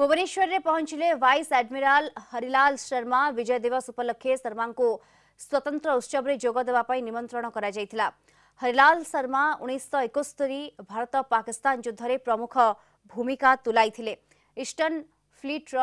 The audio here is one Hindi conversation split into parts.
भुवनेश्वर में पहुंचले वाइस एडमिराल हरिलाल शर्मा विजय दिवस उपलक्षे शर्मा को स्वतंत्र उत्सव में जोगदेवाई निमंत्रण करा हरिलाल शर्मा उकस्तरी भारत पाकिस्तान युद्ध में प्रमुख भूमिका तुलाई ईस्टर्न फ्लीट्र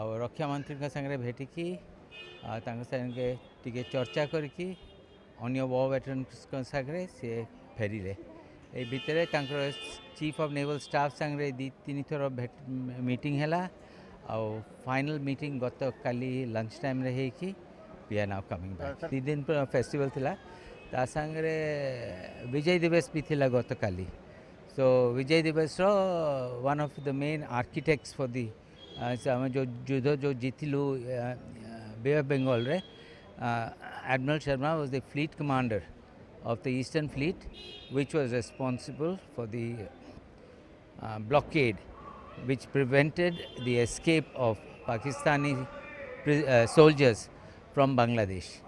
ଆଉ ରକ୍ଷାମନ୍ତ୍ରୀଙ୍କ ସାଙ୍ଗରେ ଭେଟିକି ତାଙ୍କ ସାଙ୍ଗେ ଟିକେ ଚର୍ଚ୍ଚା କରିକି ଅନ୍ୟ ବ ଭେଟେରାନ୍ସଙ୍କ ସାଙ୍ଗରେ ସିଏ ଫେରିଲେ ଏଇ ଭିତରେ ତାଙ୍କର ଚିଫ୍ ଅଫ୍ ନେଭାଲ୍ ଷ୍ଟାଫ୍ ସାଙ୍ଗରେ ଦୁଇ ତିନି ଥର ଭେଟ ମିଟିଂ ହେଲା ଆଉ ଫାଇନାଲ୍ ମିଟିଂ ଗତକାଲି ଲଞ୍ଚ ଟାଇମ୍ରେ ହେଇକି we are now coming back तीन दिन फेस्टिवल थिला ता संगे विजय दिवस भी थिला गतकाली सो विजय दिवस रो one of the main architects for the आम जो युद्ध जो जीतलु bay of Bengal admiral Sharma was the fleet commander of the eastern fleet which was responsible for the blockade which prevented the escape of Pakistani soldiers from Bangladesh